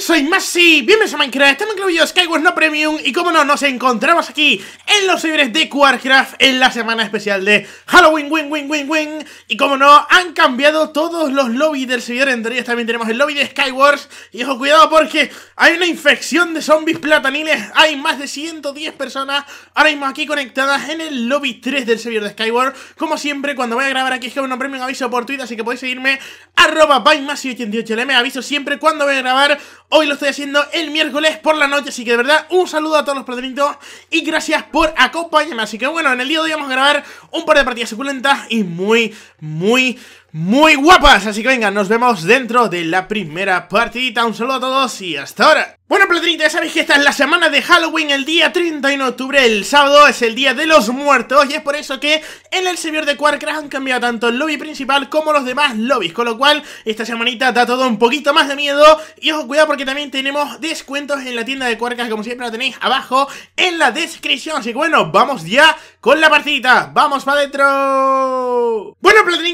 soy Masi, bienvenidos a Minecraft, estamos en el Skyward No Premium y como no, nos encontramos aquí en los servidores de Warcraft en la semana especial de Halloween, win, win, win, win y como no, han cambiado todos los lobbies del servidor, entre ellos también tenemos el lobby de Skywars y ojo, cuidado porque hay una infección de zombies plataniles, hay más de 110 personas ahora mismo aquí conectadas en el lobby 3 del servidor de Skyward como siempre, cuando voy a grabar aquí Skyward No Premium aviso por Twitter, así que podéis seguirme arroba 88 lm aviso siempre cuando voy a grabar. Hoy lo estoy haciendo el miércoles por la noche, así que de verdad un saludo a todos los padrinitos y gracias por acompañarme. Así que bueno, en el día de hoy vamos a grabar un par de partidas suculentas y muy, muy, muy guapas, así que venga, nos vemos dentro de la primera partidita, un saludo a todos y hasta ahora Bueno platinita, ya sabéis que esta es la semana de Halloween, el día 31 de octubre, el sábado es el día de los muertos Y es por eso que en el servidor de Quarkcraft han cambiado tanto el lobby principal como los demás lobbies Con lo cual, esta semanita da todo un poquito más de miedo Y ojo, cuidado porque también tenemos descuentos en la tienda de Quarkcraft, como siempre la tenéis abajo en la descripción Así que bueno, vamos ya con la partidita, ¡vamos para adentro!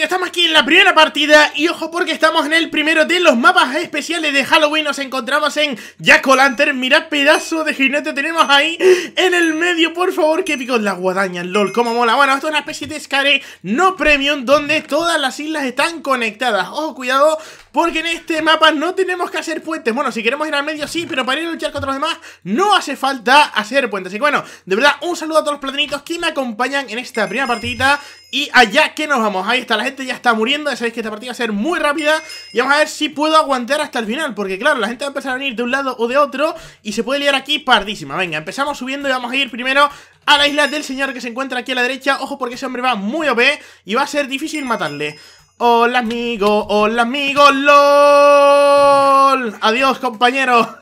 estamos aquí en la primera partida y ojo porque estamos en el primero de los mapas especiales de Halloween Nos encontramos en Jack O'Lantern, mirad pedazo de jinete tenemos ahí en el medio, por favor, qué épico la guadaña, lol, cómo mola Bueno, esto es una especie de Scare no premium donde todas las islas están conectadas Ojo, cuidado, porque en este mapa no tenemos que hacer puentes. Bueno, si queremos ir al medio, sí, pero para ir a luchar contra los demás no hace falta hacer puentes. Así que bueno, de verdad, un saludo a todos los platinitos que me acompañan en esta primera partidita. Y allá que nos vamos, ahí está, la gente ya está muriendo, ya sabéis que esta partida va a ser muy rápida Y vamos a ver si puedo aguantar hasta el final, porque claro, la gente va a empezar a venir de un lado o de otro Y se puede liar aquí pardísima, venga, empezamos subiendo y vamos a ir primero a la isla del señor que se encuentra aquí a la derecha Ojo porque ese hombre va muy OP y va a ser difícil matarle Hola amigo, hola amigo LOL. Adiós compañero.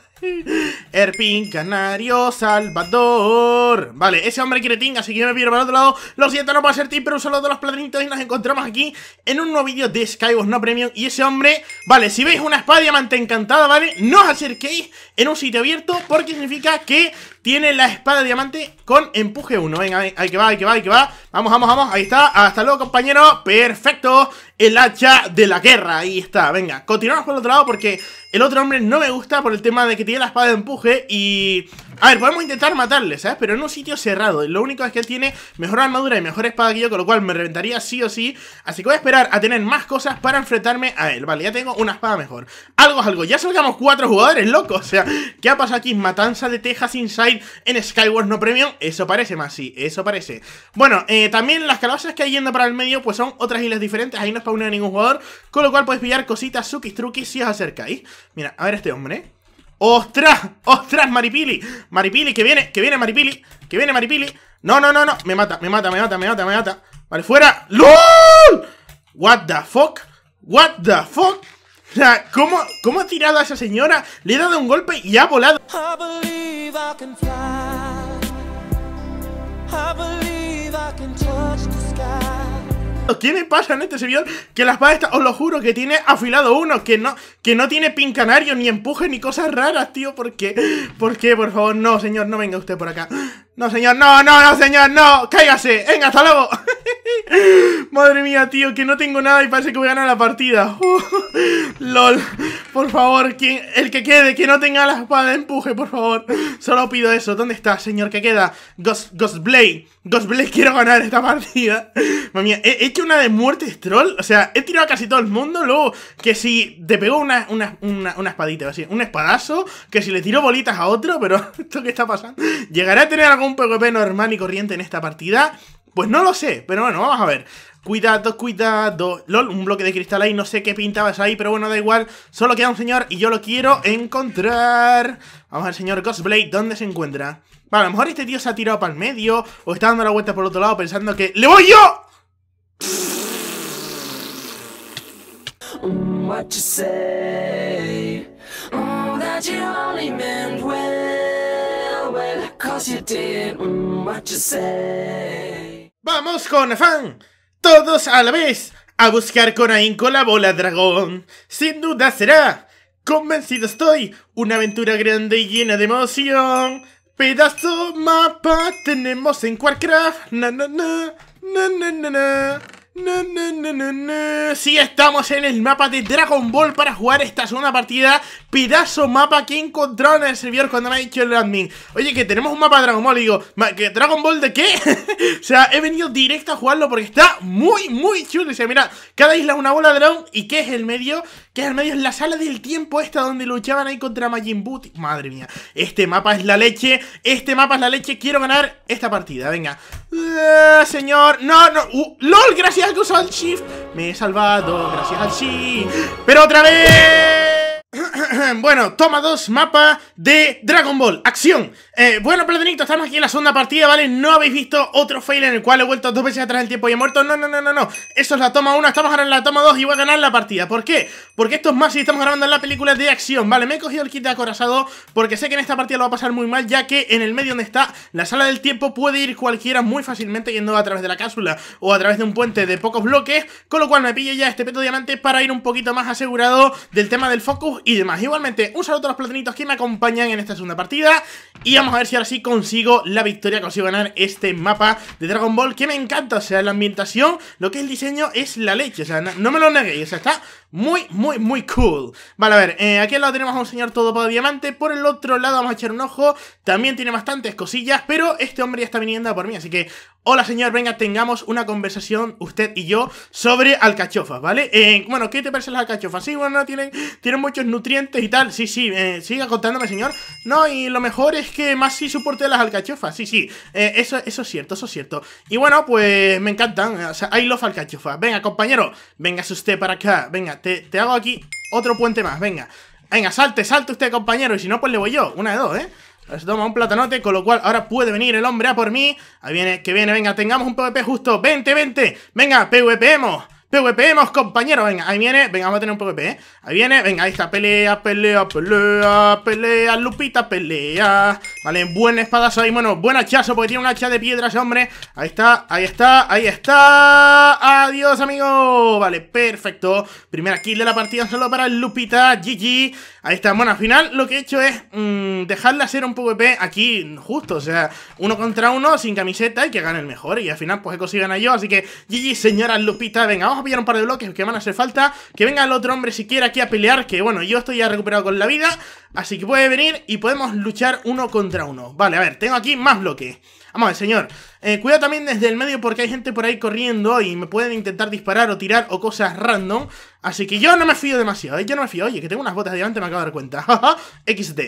¡Herpin, Canario Salvador Vale, ese hombre quiere ting, así que yo me pierdo para otro lado Lo siento, no puedo ser ting, pero solo de los platinitos Y nos encontramos aquí en un nuevo vídeo de Skybox No Premium Y ese hombre, vale, si veis una espada diamante encantada, vale No os acerquéis en un sitio abierto Porque significa que tiene la espada diamante con empuje 1. Venga, ahí que va, ahí que va, ahí que va. Vamos, vamos, vamos. Ahí está. Hasta luego, compañero. Perfecto. El hacha de la guerra. Ahí está. Venga, continuamos por el otro lado porque el otro hombre no me gusta por el tema de que tiene la espada de empuje y a ver, podemos intentar matarle, ¿sabes? Pero en un sitio cerrado. Lo único es que él tiene mejor armadura y mejor espada que yo, con lo cual me reventaría sí o sí. Así que voy a esperar a tener más cosas para enfrentarme a él. Vale, ya tengo una espada mejor. Algo es algo. Ya salgamos cuatro jugadores, loco. O sea, ¿qué ha pasado aquí? Matanza de Texas Inside en Skyward No Premium. Eso parece más, sí. Eso parece. Bueno, eh, también las calabazas que hay yendo para el medio, pues son otras islas diferentes. Ahí no a ningún jugador. Con lo cual podéis pillar cositas, suki truquis si os acercáis. Mira, a ver este hombre, ¿eh? ¡Ostras! ¡Ostras, Maripili! Maripili, que viene, que viene Maripili Que viene Maripili No, no, no, no, me mata, me mata, me mata, me mata, me mata Vale, fuera ¡LOL! What the fuck What the fuck ¿cómo, ¿cómo ha tirado a esa señora? Le he dado un golpe y ha volado ¿Qué le pasa en este servidor? Que las va os lo juro, que tiene afilado uno, que no, que no tiene pin canario, ni empuje, ni cosas raras, tío. ¿Por qué? ¿Por qué? Por favor, no, señor, no venga usted por acá. No, señor, no, no, no, señor, no. Cáigase. Venga, hasta luego. Madre mía, tío, que no tengo nada y parece que voy a ganar la partida. LOL, por favor, el que quede, que no tenga la espada de empuje, por favor. Solo pido eso. ¿Dónde está, señor? ¿Qué queda? Ghost, Ghostblade. Ghostblade, quiero ganar esta partida. Madre mía, he, hecho una de muerte, troll. O sea, he tirado a casi todo el mundo. Luego, que si te pegó una, una, una, espadita, así, un espadazo. Que si le tiro bolitas a otro, pero ¿esto qué está pasando? ¿Llegaré a tener algún PvP normal y corriente en esta partida? Pues no lo sé, pero bueno, vamos a ver. Cuidado, cuidado. LOL, un bloque de cristal ahí, no sé qué pintabas ahí, pero bueno, da igual. Solo queda un señor y yo lo quiero encontrar. Vamos al señor Cosplay, ¿dónde se encuentra? Vale, a lo mejor este tío se ha tirado para el medio o está dando la vuelta por otro lado pensando que... ¡Le voy yo! What say? Mm, that you only meant well, well, you did mm, say. Vamos con afán, todos a la vez, a buscar con ahínco la bola dragón. Sin duda será, convencido estoy, una aventura grande y llena de emoción. Pedazo mapa tenemos en Warcraft, na na na, na na na na no, no, no... sí, estamos en el mapa de Dragon Ball para jugar esta segunda partida Pedazo mapa que encontrado en el servidor cuando me ha dicho el admin Oye, que tenemos un mapa de Dragon Ball, digo, ¿que ¿Dragon Ball de qué? o sea, he venido directo a jugarlo porque está muy, muy chulo O sea, mira, cada isla una bola de dragón y ¿qué es el medio? Quedan en la sala del tiempo esta donde luchaban ahí contra Majin Buu. Madre mía, este mapa es la leche. Este mapa es la leche. Quiero ganar esta partida, venga. Eh, señor, no, no. Uh, LOL, gracias a que shift. Me he salvado, gracias al shift. Pero otra vez. bueno, toma 2, mapa de Dragon Ball, acción eh, Bueno, perdonito, estamos aquí en la segunda partida, ¿vale? No habéis visto otro fail en el cual he vuelto dos veces atrás del tiempo y he muerto No, no, no, no, no, eso es la toma 1, estamos ahora en la toma 2 y voy a ganar la partida ¿Por qué? Porque esto es más si estamos grabando en la película de acción, ¿vale? Me he cogido el kit de acorazado porque sé que en esta partida lo va a pasar muy mal Ya que en el medio donde está la sala del tiempo puede ir cualquiera muy fácilmente yendo a través de la cápsula O a través de un puente de pocos bloques Con lo cual me pillo ya este peto diamante para ir un poquito más asegurado del tema del focus y demás Igualmente, un saludo a los platanitos que me acompañan en esta segunda partida y vamos a ver si ahora sí consigo la victoria, consigo ganar este mapa de Dragon Ball que me encanta, o sea, la ambientación, lo que es el diseño es la leche, o sea, no me lo neguéis, o sea, está muy, muy, muy cool. Vale, a ver, eh, aquí al lado tenemos a un señor todo para diamante. Por el otro lado vamos a echar un ojo. También tiene bastantes cosillas, pero este hombre ya está viniendo a por mí. Así que, hola señor, venga, tengamos una conversación usted y yo sobre alcachofas, ¿vale? Eh, bueno, ¿qué te parecen las alcachofas? Sí, bueno, tienen, tienen muchos nutrientes y tal. Sí, sí, eh, siga contándome, señor. No, y lo mejor es que más sí soporte las alcachofas. Sí, sí, eso, eso es cierto, eso es cierto. Y bueno, pues me encantan. O sea, hay love alcachofas. Venga, compañero, venga usted para acá. Venga, te, hago aquí otro puente más, venga. Venga, salte, salte usted, compañero. Y si no, pues le voy yo. Una de dos, ¿eh? Se toma un platanote, con lo cual ahora puede venir el hombre a por mí. Ahí viene, que viene, venga, tengamos un PvP justo. vente, vente Venga, PvPemos. PvP hemos compañero. Venga, ahí viene. Venga, vamos a tener un PvP, ¿eh? Ahí viene. Venga, ahí está. Pelea, pelea, pelea, pelea. Lupita, pelea. Vale, buen espadazo ahí. Bueno, buen hachazo porque tiene un hacha de piedras, hombre. Ahí está, ahí está, ahí está. Adiós, amigo. Vale, perfecto. Primera kill de la partida solo para Lupita. GG. Ahí está. Bueno, al final lo que he hecho es mm, dejarle hacer un PvP aquí justo. O sea, uno contra uno, sin camiseta y que gane el mejor. Y al final pues he conseguido ganar yo. Así que GG, señora Lupita. Venga, vamos a pillar un par de bloques que van a hacer falta. Que venga el otro hombre si quiere aquí a pelear, que bueno, yo estoy ya recuperado con la vida. Así que puede venir y podemos luchar uno contra uno. Vale, a ver, tengo aquí más bloques. Vamos a ver, señor. Eh, cuidado también desde el medio porque hay gente por ahí corriendo y me pueden intentar disparar o tirar o cosas random. Así que yo no me fío demasiado, ¿eh? Yo no me fío. Oye, que tengo unas botas de diamante, me acabo de dar cuenta. XT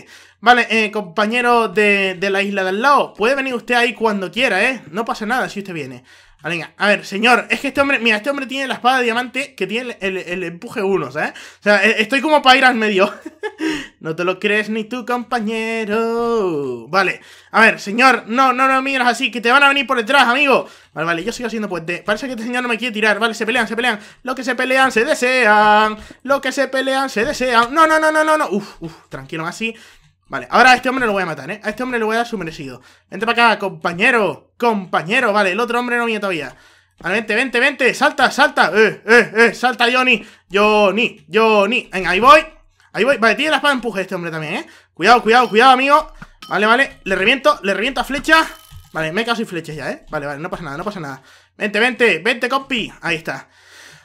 Vale, eh, compañero de, la isla del lado, puede venir usted ahí cuando quiera, ¿eh? No pasa nada si usted viene. Ah, venga, a ver, señor, es que este hombre, mira, este hombre tiene la espada de diamante que tiene el, empuje 1, ¿sabes? O sea, e, estoy como para ir al medio. no te lo crees ni tú, compañero. Vale, a ver, señor, no, no, no miras así, que te van a venir por detrás, amigo. Vale, vale, yo sigo haciendo puente. Parece que este señor no me quiere tirar. Vale, se pelean, se pelean. Lo que se pelean, se desean. Lo que se pelean, se desean. No, no, no, no, no, no. Uf, uf, tranquilo, así. Vale, ahora a este hombre lo voy a matar, ¿eh? A este hombre le voy a dar su merecido. Vente para acá, compañero. Compañero, vale, el otro hombre no viene todavía. Vale, vente, vente, vente. Salta, salta. Eh, eh, eh. Salta, Johnny. Johnny, Johnny. Venga, ahí voy. Ahí voy. Vale, tiene la espada empuje este hombre también, ¿eh? Cuidado, cuidado, cuidado, amigo. Vale, vale. Le reviento, le reviento a flecha. Vale, me he y sin flechas ya, ¿eh? Vale, vale, no pasa nada, no pasa nada. Vente, vente, vente, compi. Ahí está.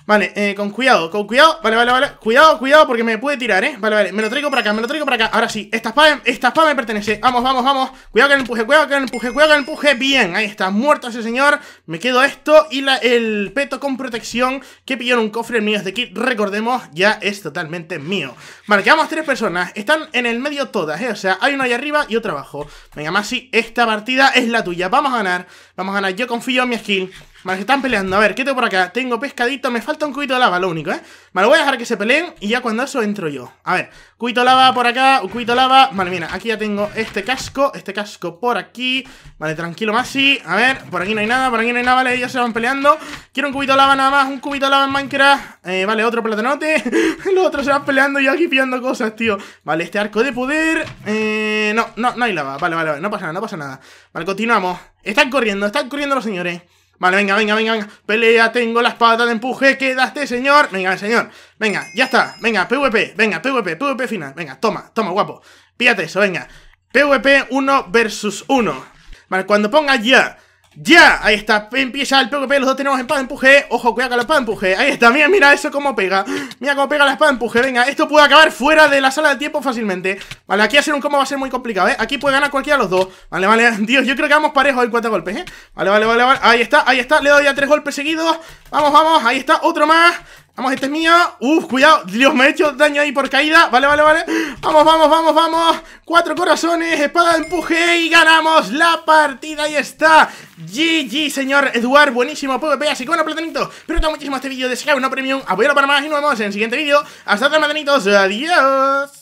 Vale, eh, con cuidado, con cuidado Vale, vale, vale, cuidado, cuidado porque me puede tirar, eh Vale, vale, me lo traigo para acá, me lo traigo para acá Ahora sí, esta espada, esta espada me pertenece Vamos, vamos, vamos, cuidado que el empuje, cuidado que el empuje Cuidado que el empuje, bien, ahí está, muerto ese señor Me quedo esto y la, el peto con protección Que pilló en un cofre mío de kit, recordemos Ya es totalmente mío Vale, quedamos tres personas, están en el medio todas, eh O sea, hay una ahí arriba y otro abajo Venga, Masi, esta partida es la tuya Vamos a ganar, vamos a ganar Yo confío en mi skill Vale, se están peleando. A ver, ¿qué tengo por acá? Tengo pescadito. Me falta un cubito de lava, lo único, ¿eh? Vale, voy a dejar que se peleen y ya cuando eso entro yo. A ver, cubito de lava por acá, cubito de lava. Vale, mira, aquí ya tengo este casco, este casco por aquí. Vale, tranquilo, Masi. A ver, por aquí no hay nada, por aquí no hay nada, vale, ellos se van peleando. Quiero un cubito de lava nada más, un cubito de lava en Minecraft. Eh, vale, otro platanote. Los otros se van peleando y yo aquí pillando cosas, tío. Vale, este arco de poder. Eh, no, no, no hay lava. Vale, vale, vale, no pasa nada, no pasa nada. Vale, continuamos. Están corriendo, están corriendo los señores. Vale, venga, venga, venga, venga. Pelea, tengo la espada de empuje. Quedaste, señor. Venga, señor. Venga, ya está. Venga, PvP. Venga, PvP. PvP final. Venga, toma, toma, guapo. Píate eso, venga. PvP 1 versus 1. Vale, cuando ponga ya ya, ahí está, empieza el pega, los dos tenemos espada empuje Ojo, cuidado con la espada de empuje, ahí está, mira, mira eso cómo pega Mira cómo pega la espada de empuje, venga Esto puede acabar fuera de la sala de tiempo fácilmente Vale, aquí hacer un combo va a ser muy complicado, ¿eh? Aquí puede ganar cualquiera de los dos Vale, vale, Dios, yo creo que vamos parejos en cuatro golpes, ¿eh? Vale, vale, vale, vale, ahí está, ahí está Le doy ya tres golpes seguidos Vamos, vamos, ahí está, otro más Vamos, este es mío. Uf, cuidado. Dios, me ha hecho daño ahí por caída. Vale, vale, vale. Vamos, vamos, vamos, vamos. Cuatro corazones, espada de empuje y ganamos la partida. Ahí está. GG, señor Eduard. Buenísimo PvP. Así que bueno, platanito. Pero muchísimo este vídeo. un una premium. Apoyarlo para más y nos vemos en el siguiente vídeo. Hasta otra, platanitos. Adiós.